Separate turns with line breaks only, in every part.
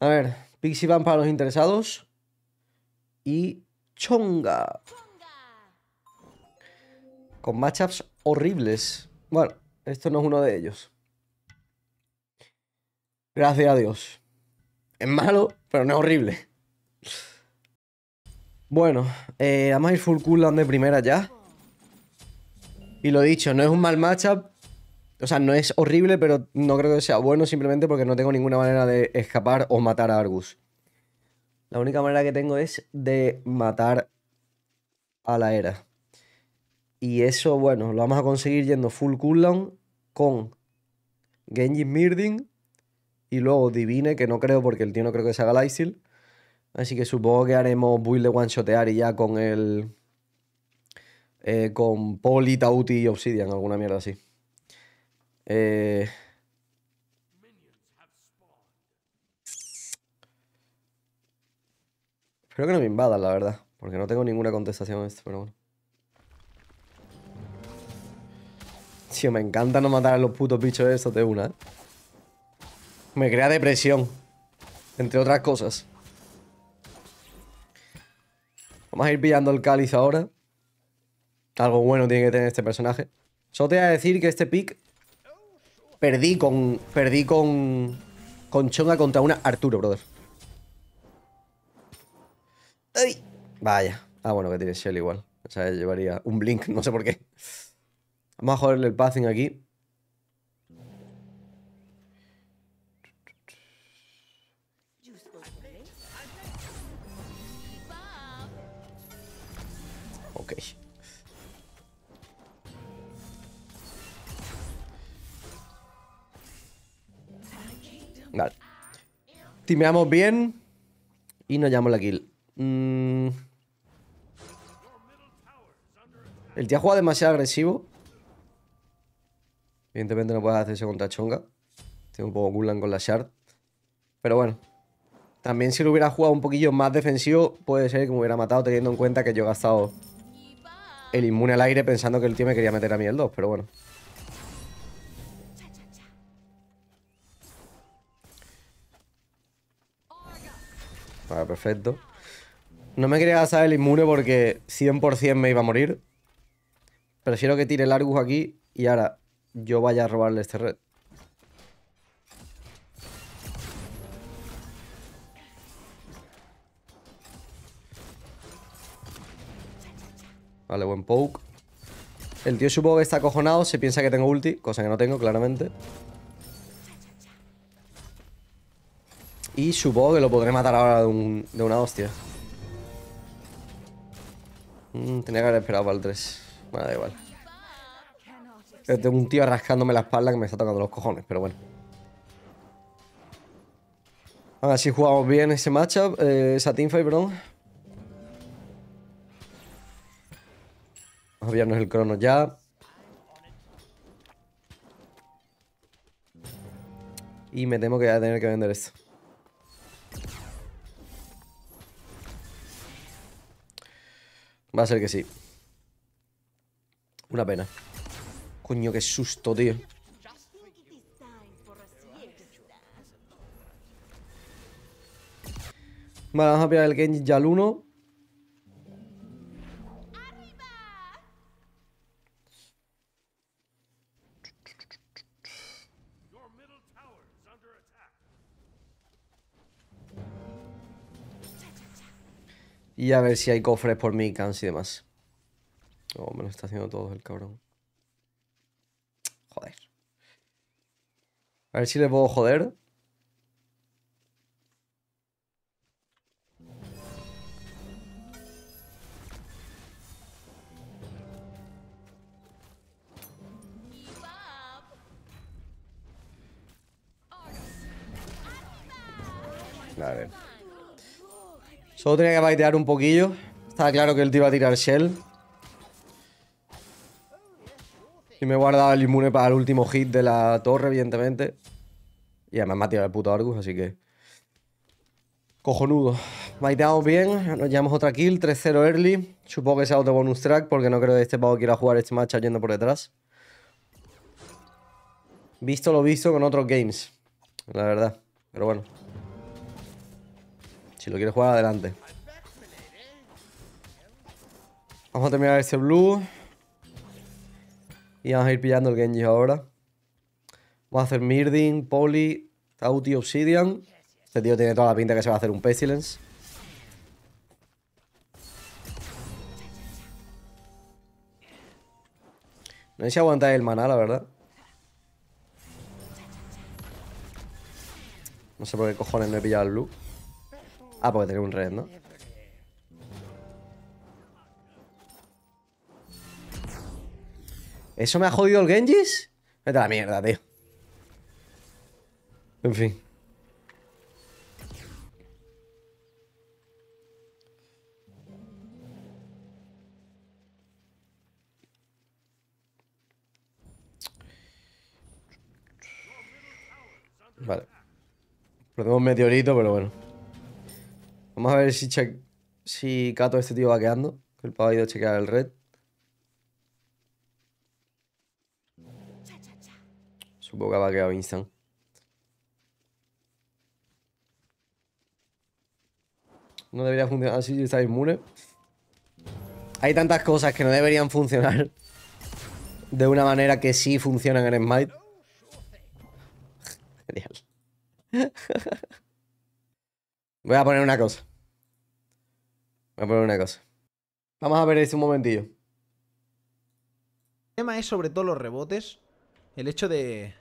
A ver, Pixie Van para los interesados. Y Chonga. Con matchups horribles. Bueno, esto no es uno de ellos. Gracias a Dios. Es malo, pero no es horrible. Bueno, eh, vamos a ir full cooldown de primera ya. Y lo dicho, no es un mal matchup, o sea, no es horrible, pero no creo que sea bueno simplemente porque no tengo ninguna manera de escapar o matar a Argus. La única manera que tengo es de matar a la era. Y eso, bueno, lo vamos a conseguir yendo full cooldown con Genji mirding y luego Divine, que no creo porque el tío no creo que se haga Lysil. Así que supongo que haremos build de one-shotear y ya con el... Eh, con Poli, Tauti y Obsidian, alguna mierda así. Eh... Espero que no me invadan, la verdad. Porque no tengo ninguna contestación a esto, pero bueno. Tío, me encanta no matar a los putos bichos estos de una, ¿eh? Me crea depresión. Entre otras cosas. Vamos a ir pillando el cáliz ahora. Algo bueno tiene que tener este personaje. Solo te voy a decir que este pick Perdí con... Perdí con... Con Chonga contra una Arturo, brother. ¡Ay! Vaya. Ah, bueno, que tiene Shell igual. O sea, llevaría un Blink, no sé por qué. Vamos a joderle el passing aquí. Ok. Timeamos bien. Y nos llamo la kill. Mm. El tío juega demasiado agresivo. Evidentemente no puede hacerse contra Chonga. Tiene un poco Gulan con la Shard. Pero bueno. También si lo hubiera jugado un poquillo más defensivo, puede ser que me hubiera matado teniendo en cuenta que yo he gastado el inmune al aire pensando que el tío me quería meter a mí el 2. Pero bueno. Vale, perfecto. No me quería gastar el inmune porque 100% me iba a morir. Prefiero que tire el Argus aquí y ahora yo vaya a robarle este red. Vale, buen poke. El tío supongo que está acojonado, se piensa que tengo ulti, cosa que no tengo claramente. Y supongo que lo podré matar ahora de, una hostia. Mm, tenía que haber esperado para el 3. Bueno, da igual. Tengo un tío rascándome la espalda que me está tocando los cojones, pero bueno. A ver si jugamos bien ese matchup, eh, esa teamfight, perdón. Vamos a pillarnos el crono ya. Y me temo que voy a tener que vender esto. Va a ser que sí. Una pena. Coño, qué susto, tío. Vale, vamos a pillar el Genji al 1. Y a ver si hay cofres por mí, cans y demás. Oh, me lo está haciendo todo el cabrón. Joder. A ver si le puedo joder. tenía que baitear un poquillo. Estaba claro que él te iba a tirar Shell. Y me he el inmune para el último hit de la torre, evidentemente. Y además me ha tirado el puto Argus, así que... Cojonudo. Baiteamos bien, nos llevamos otra kill, 3-0 early. Supongo que sea otro bonus track, porque no creo que este pavo quiera jugar este match yendo por detrás. Visto lo visto con otros games, la verdad. Pero bueno lo quieres jugar, adelante. Vamos a terminar este blue. Y vamos a ir pillando el Genji ahora. Vamos a hacer Mirdin, Poli, Tauti, Obsidian. Este tío tiene toda la pinta que se va a hacer un Pestilence. No sé si aguantar el maná, la verdad. No sé por qué cojones no he pillado el blue. Ah, porque tenemos un red, ¿no? ¿Eso me ha jodido el Genjis? Vete a la mierda, tío. En fin. Vale. Perdemos meteorito, pero bueno. Vamos a ver si, si Cato este tío va quedando. El pavo ha ido a chequear el red. Supongo que va vaqueado instant. No debería funcionar así si está inmune. Hay tantas cosas que no deberían funcionar de una manera que sí funcionan en Smite. Genial. Voy a poner una cosa. Voy a poner una cosa. Vamos a ver esto un momentillo.
El tema es sobre todo los rebotes. El hecho de.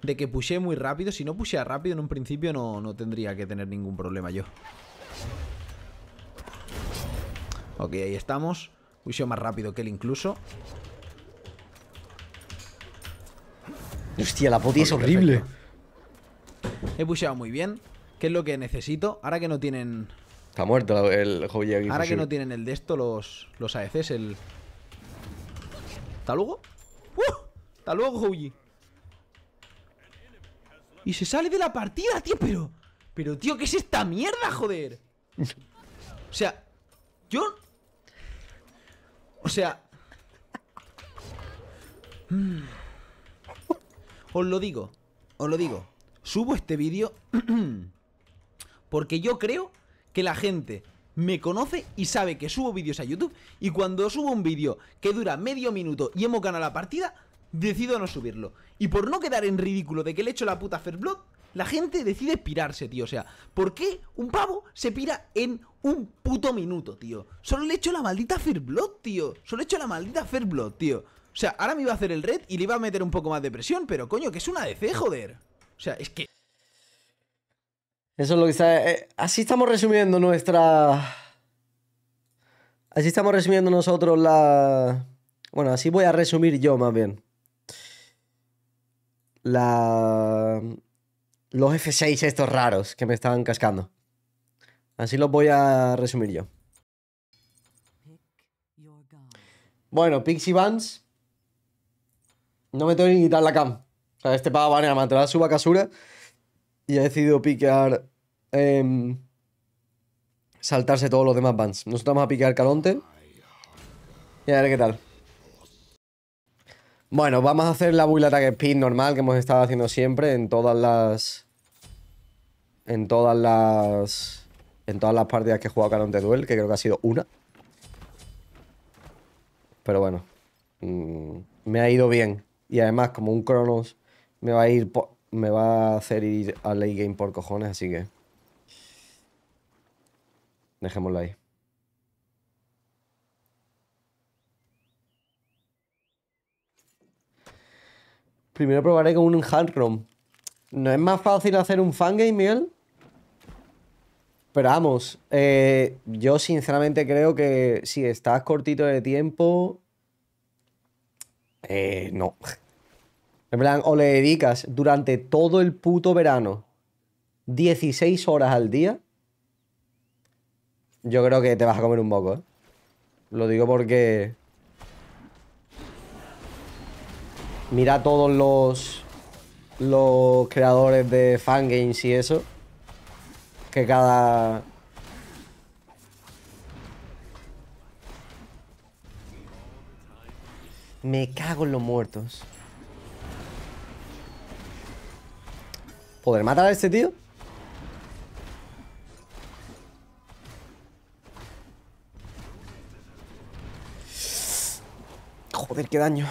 De que pushe muy rápido. Si no pushea rápido en un principio, no, no tendría que tener ningún problema yo. Ok, ahí estamos. Pusheo más rápido que él incluso. Hostia, la poti es horrible. He pusheado muy bien. ¿Qué es lo que necesito? Ahora que no tienen
Está muerto el aquí. Ahora que no
tienen el de esto, los, los AECs, el... ¿Hasta luego? ¡Uh! ¡Hasta luego, Y se sale de la partida, tío, pero... Pero, tío, ¿qué es esta mierda, joder? O sea, yo... O sea... Mm, os lo digo, os lo digo. Subo este vídeo porque yo creo que la gente me conoce y sabe que subo vídeos a YouTube y cuando subo un vídeo que dura medio minuto y hemos ganado la partida, decido no subirlo. Y por no quedar en ridículo de que le hecho la puta blood, la gente decide pirarse, tío. O sea, ¿por qué un pavo se pira en un puto minuto, tío? Solo le hecho la maldita blood, tío. Solo hecho la maldita blood, tío. O sea, ahora me iba a hacer el red y le iba a meter un poco más de presión, pero coño, que es una DC, joder. O sea, es que...
Eso es lo que está... Eh, así estamos resumiendo nuestra... Así estamos resumiendo nosotros la... Bueno, así voy a resumir yo más bien. La... Los F6 estos raros que me están cascando. Así los voy a resumir yo. Bueno, Pixie Vans. No me tengo ni quitar la cam. O sea, este a mantener la su casura. Y ha decidido piquear Em, saltarse todos los demás bans. Nosotros vamos a piquear Calonte. Y a ver qué tal. Bueno, vamos a hacer la build attack speed normal que hemos estado haciendo siempre en todas las... En todas las... En todas las partidas que he jugado Calonte Duel, que creo que ha sido una. Pero bueno. Mm, me ha ido bien. Y además, como un Cronos me va a ir... Me va a hacer ir a late game por cojones, así que... Dejémoslo ahí. Primero probaré con un handrom. ¿No es más fácil hacer un fangame, Miguel? Pero vamos, eh, yo sinceramente creo que si estás cortito de tiempo... Eh, no. En plan, o le dedicas durante todo el puto verano 16 horas al día yo creo que te vas a comer un poco, ¿eh? Lo digo porque... Mira todos los... Los creadores de fangames y eso. Que cada... Me cago en los muertos. ¿Poder matar a este tío? Joder, qué daño.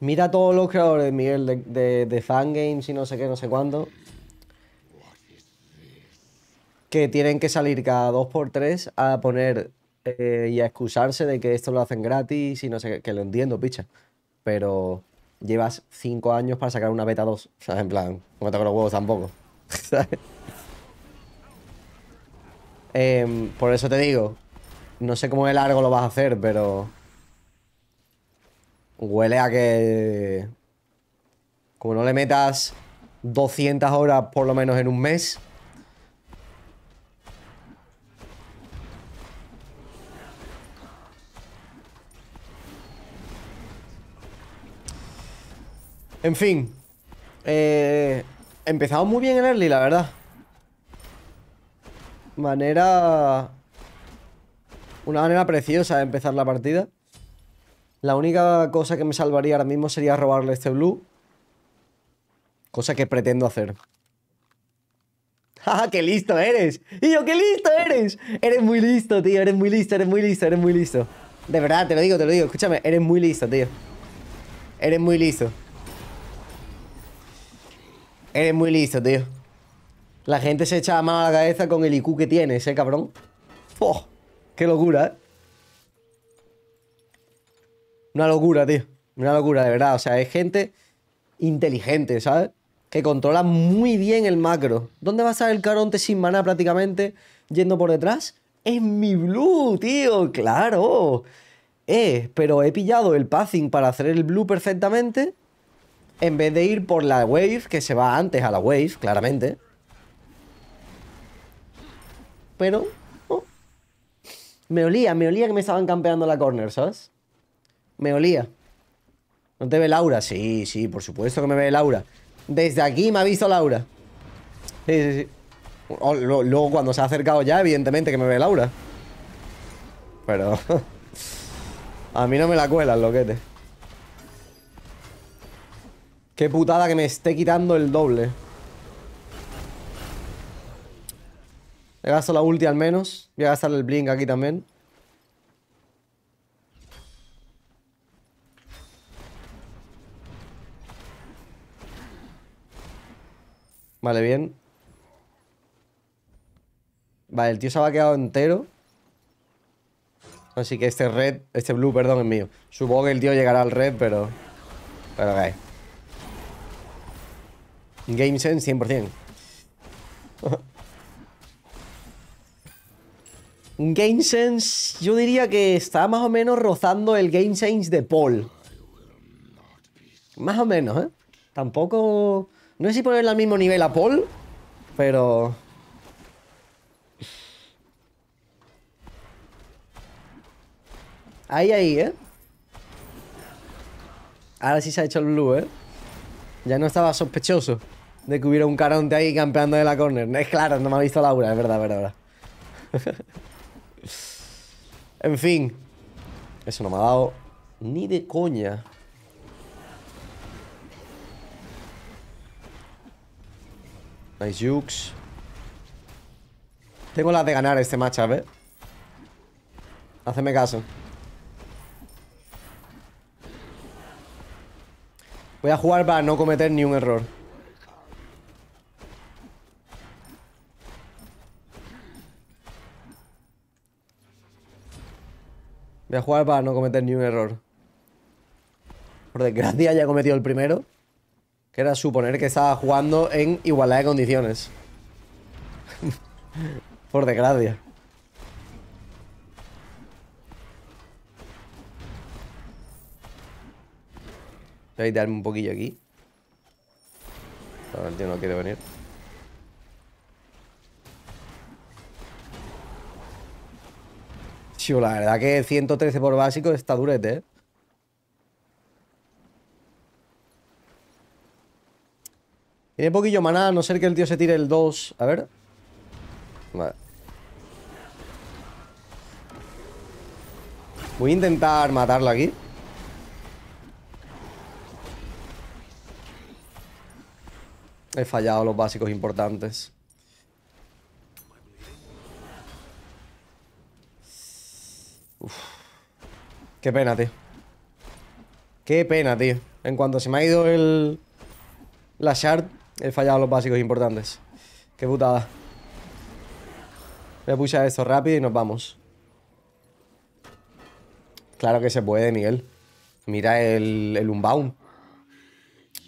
Mira a todos los creadores, Miguel, de, de, de fangames y no sé qué, no sé cuándo. Que tienen que salir cada 2x3 a poner eh, y a excusarse de que esto lo hacen gratis y no sé qué. Que lo entiendo, picha. Pero llevas cinco años para sacar una beta 2. O sea, En plan, no toco los huevos tampoco. Em, por eso te digo, no sé cómo de largo lo vas a hacer, pero Huele a que... Como no le metas 200 horas por lo menos en un mes... En fin. Eh, empezamos muy bien en early, la verdad. Manera... Una manera preciosa de empezar la partida. La única cosa que me salvaría ahora mismo sería robarle este blue. Cosa que pretendo hacer. ¡Ah, qué listo eres! ¡Y yo, qué listo eres! Eres muy listo, tío. Eres muy listo, eres muy listo, eres muy listo. De verdad, te lo digo, te lo digo. Escúchame, eres muy listo, tío. Eres muy listo. Eres muy listo, tío. La gente se echa la a la cabeza con el IQ que tienes, ¿eh, cabrón? ¡Oh! ¡Qué locura, eh! Una locura, tío. Una locura, de verdad. O sea, es gente inteligente, ¿sabes? Que controla muy bien el macro. ¿Dónde va a estar el caronte sin maná prácticamente yendo por detrás? En mi blue, tío, claro. Eh, pero he pillado el passing para hacer el blue perfectamente. En vez de ir por la wave, que se va antes a la wave, claramente. Pero... Oh. me olía, me olía que me estaban campeando la corner, ¿sabes? me olía. ¿No te ve Laura? Sí, sí, por supuesto que me ve Laura. Desde aquí me ha visto Laura. Sí, sí, sí. Oh, luego cuando se ha acercado ya, evidentemente que me ve Laura. Pero... a mí no me la cuela, el loquete. Qué putada que me esté quitando el doble. Le gasto la ulti al menos. Voy a gastar el blink aquí también. Vale, bien. Vale, el tío se ha quedado entero. Así que este red, este blue, perdón, es mío. Supongo que el tío llegará al red, pero... Pero cae. Game sense 100%. game sense, yo diría que está más o menos rozando el game sense de Paul. Más o menos, ¿eh? Tampoco no sé si ponerle al mismo nivel a Paul, pero... Ahí, ahí, ¿eh? Ahora sí se ha hecho el blue, ¿eh? Ya no estaba sospechoso de que hubiera un caronte ahí campeando de la corner. Es claro, no me ha visto Laura, es verdad, es verdad. verdad. en fin. Eso no me ha dado ni de coña. Nice Jukes. Tengo la de ganar este match, a ver. Haceme caso. Voy a jugar para no cometer ni un error. Voy a jugar para no cometer ni un error. Por desgracia ya he cometido el primero. Que era suponer que estaba jugando en igualdad de condiciones. Por desgracia. Voy a darme un poquillo aquí. No, el tío no quiere venir. Chivo, la verdad que 113 por básico está durete, ¿eh? Tiene poquillo maná, no ser que el tío se tire el 2. A ver. Voy a intentar matarlo aquí. He fallado los básicos importantes. Qué pena, tío. Qué pena, tío. En cuanto se me ha ido el... La shard, He fallado los básicos importantes. Qué putada. Voy a pulsar esto rápido y nos vamos. Claro que se puede, Miguel. Mira el, el Unbound.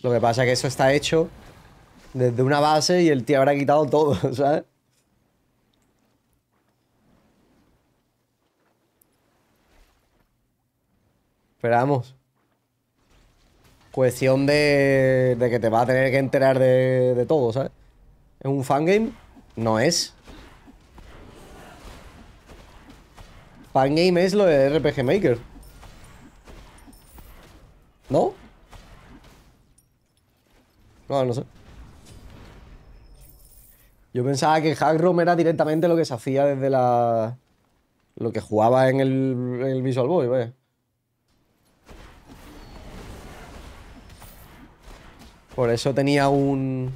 Lo que pasa es que eso está hecho desde una base y el tío habrá quitado todo, ¿sabes? Esperamos. Cuestión de, que te va a tener que enterar de, todo, ¿sabes? ¿Es un fangame? No es. Fangame es lo de RPG Maker. ¿No? No, no sé. Yo pensaba que Hackrom era directamente lo que se hacía desde la... Lo que jugaba en el, el Visual Boy, ¿ves? Por eso tenía un...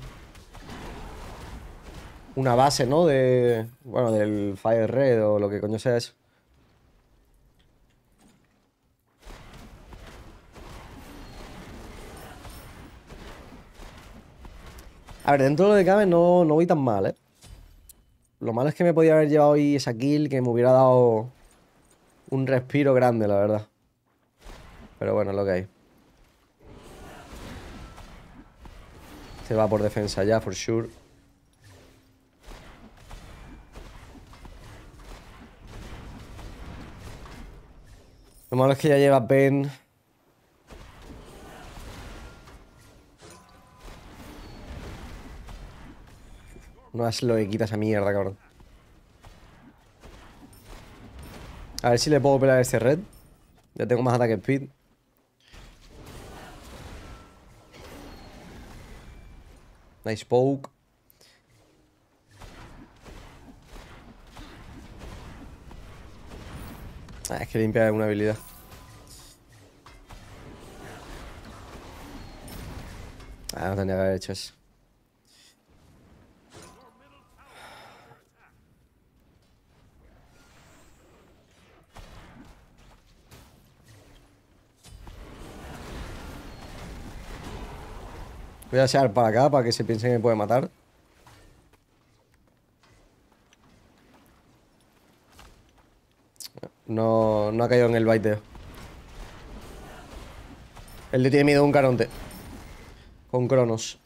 Una base, ¿no? De... Bueno, del Fire Red o lo que coño sea eso. A ver, dentro de lo de cabe no, no voy tan mal, ¿eh? Lo malo es que me podía haber llevado hoy esa kill que me hubiera dado un respiro grande, la verdad. Pero bueno, es lo que hay. Se va por defensa ya, for sure. Lo malo es que ya lleva Ben. No es lo que quita esa mierda, cabrón. A ver si le puedo pelar este red. Ya tengo más ataque speed. Nice poke. Ah, es que limpia una habilidad. Ah, no tendría que haber hecho eso. Voy a echar para acá para que se piense que me puede matar. No, no ha caído en el baiteo. El le tiene miedo a un caronte. Con Cronos.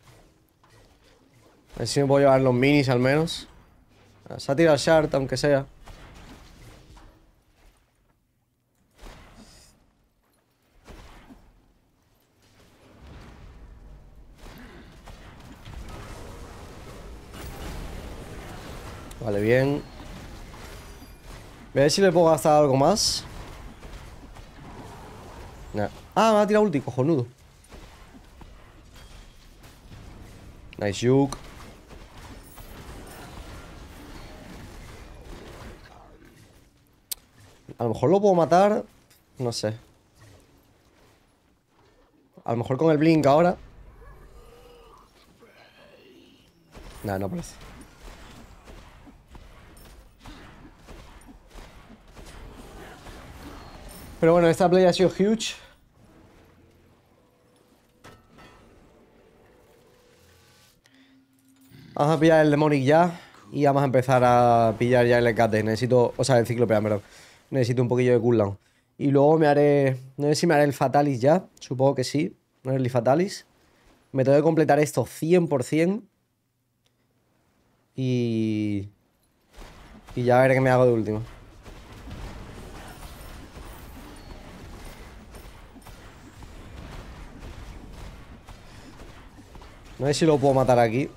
A ver si me puedo llevar los minis al menos. Se ha tirado Shard, aunque sea. bien. a ver si le puedo gastar algo más. Ah, me ha tirado ulti, cojonudo. Nice juke. A lo mejor lo puedo matar. No sé. A lo mejor con el blink ahora. Nada, no parece. Pero bueno, esta play ha sido huge. Vamos a pillar el Demonic ya. Y vamos a empezar a pillar ya el Ecate. Necesito... O sea, el Ciclopean, perdón. Necesito un poquillo de cooldown. Y luego me haré... No sé si me haré el Fatalis ya. Supongo que sí. No el Fatalis. Me tengo que completar esto 100%. Y... Y ya veré qué me hago de último. No sé si lo puedo matar aquí.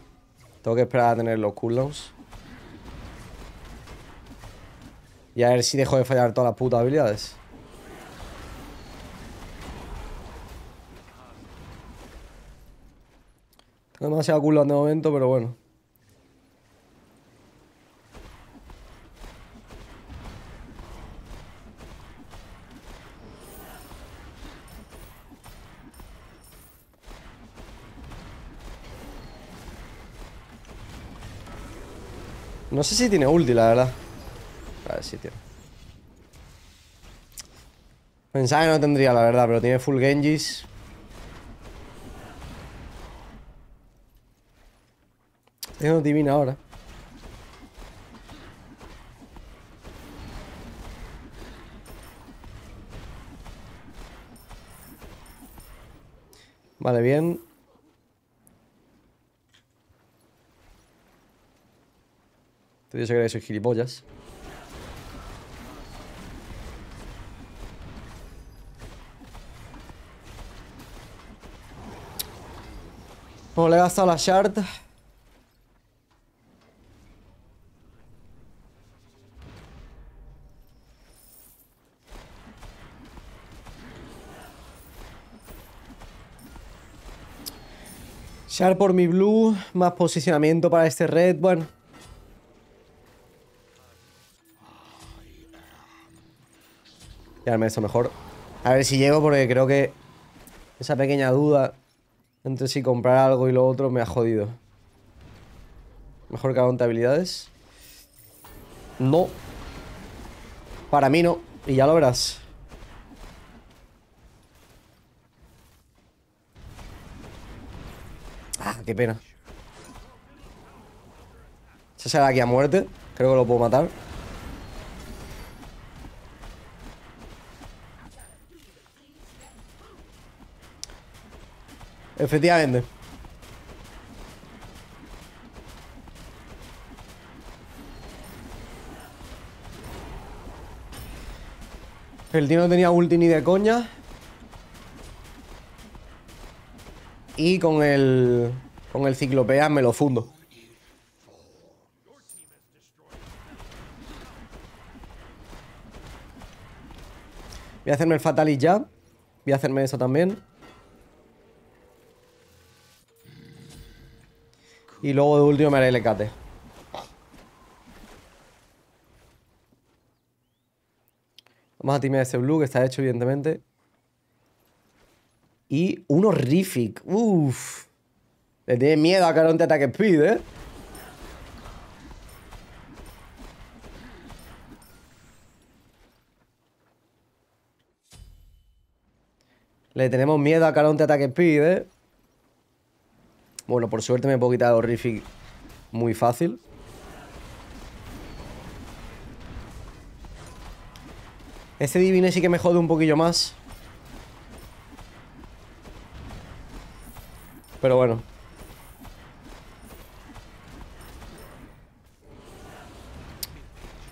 Tengo que esperar a tener los cooldowns. Y a ver si dejo de fallar todas las putas habilidades. Tengo demasiado cooldown de momento, pero bueno. No sé si tiene ulti, la verdad. A ver si tiene. Pensaba que no tendría, la verdad, pero tiene full Genjis. Tengo divina ahora. Vale, bien. Te dice que soy gilipollas. Bueno, le he gastado la shard. Shard por mi blue, más posicionamiento para este red, bueno. mejor. A ver si llego porque creo que esa pequeña duda entre si comprar algo y lo otro me ha jodido. Mejor que habilidades. No. Para mí no. Y ya lo verás. Ah, qué pena. Se será aquí a muerte. Creo que lo puedo matar. Efectivamente. El tío no tenía ulti ni de coña. Y con el... Con el ciclopea me lo fundo. Voy a hacerme el Fatalis ya. Voy a hacerme eso también. Y luego de último me haré el escate. Vamos a timear ese blue que está hecho, evidentemente. Y un horrific. Uff. Le tiene miedo a Caronte ataque Speed, ¿eh? Le tenemos miedo a Caronte ataque Speed, ¿eh? Bueno, por suerte me puedo quitar Horrific muy fácil. Este Divine sí que me jode un poquillo más. Pero bueno.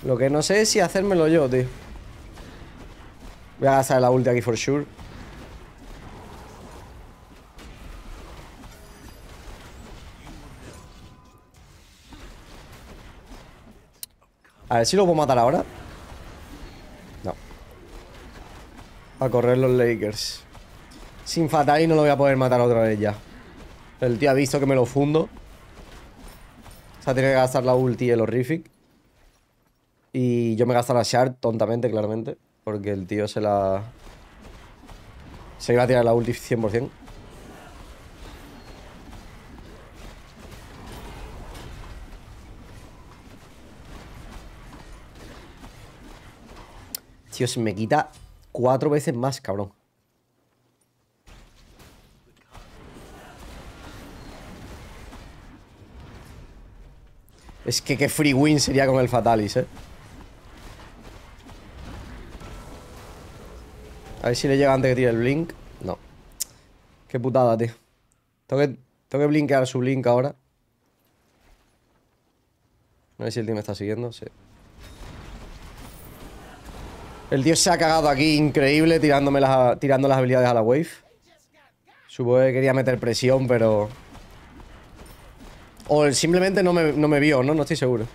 Lo que no sé es si hacérmelo yo, tío. Voy a gastar la ulti aquí for sure. A ver si lo puedo matar ahora. No. A correr los Lakers. Sin fatal y no lo voy a poder matar otra vez ya. El tío ha visto que me lo fundo. O sea, tiene que gastar la ulti y el horrific. Y yo me gasto la shard tontamente, claramente. Porque el tío se la... Se iba a tirar la ulti 100%. Dios, me quita cuatro veces más, cabrón. Es que qué free win sería con el Fatalis, eh. A ver si le llega antes que tire el blink. No. Qué putada, tío. Tengo que, tengo blinkear su blink ahora. No ver si el team me está siguiendo. Sí. El dios se ha cagado aquí, increíble, tirándome las, tirando las habilidades a la wave. Supongo que quería meter presión, pero... O simplemente no me, no me vio, ¿no? No estoy seguro.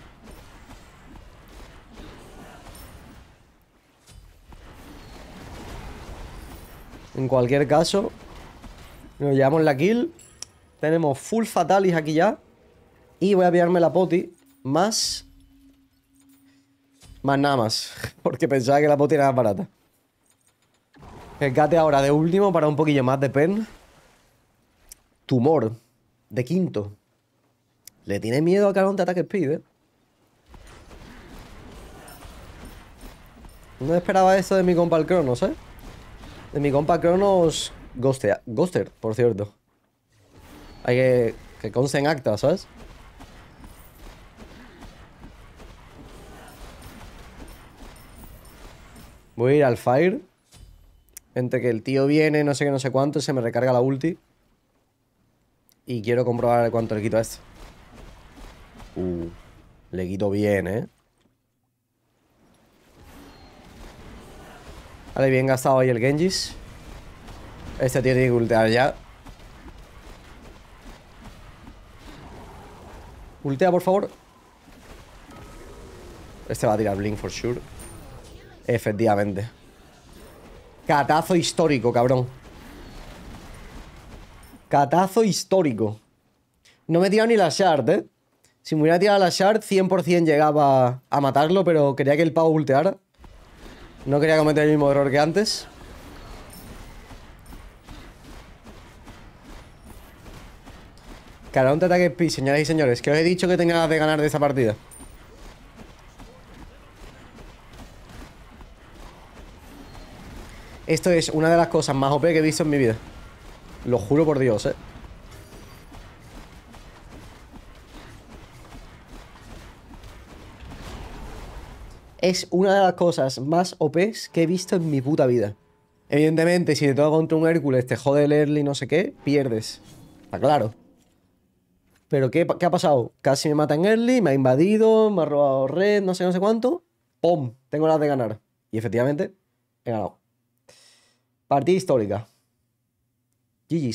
En cualquier caso, nos llevamos la kill. Tenemos full fatalis aquí ya. Y voy a pillarme la poti. Más más nada más. Porque pensaba que la puta era más barata. gate ahora de último para un poquillo más de pen. Tumor. De quinto. Le tiene miedo a de ataque speed, ¿eh? No esperaba esto de mi compa el Cronos, ¿eh? De mi compa Cronos goster Ghoster por cierto. Hay que, que conste en acta, ¿sabes? Voy a ir al Fire. Entre que el tío viene, no sé qué, no sé cuánto, se me recarga la ulti. Y quiero comprobar cuánto le quito a este Uh, le quito bien, ¿eh? Vale, bien gastado ahí el Genjis. Este tiene que ultear ya. Ultea, por favor. Este va a tirar Blink for sure. Efectivamente. Catazo histórico, cabrón. Catazo histórico. No me he tirado ni la shard, ¿eh? Si me hubiera tirado la shard, 100% llegaba a matarlo, pero quería que el pavo volteara. No quería cometer el mismo error que antes. Carón de ataque speed, señoras y señores. Que os he dicho que tenía de ganar de esta partida. Esto es una de las cosas más OP que he visto en mi vida. Lo juro por Dios, eh. Es una de las cosas más OP que he visto en mi puta vida. Evidentemente, si te toca contra un Hércules, te jode el early no sé qué, pierdes. Está claro. Pero ¿qué, ¿qué, ha pasado? Casi me mata en early, me ha invadido, me ha robado red, no sé, no sé cuánto. ¡Pum! Tengo las de ganar. Y efectivamente, he ganado. Παρτί ιστορικά. Γι'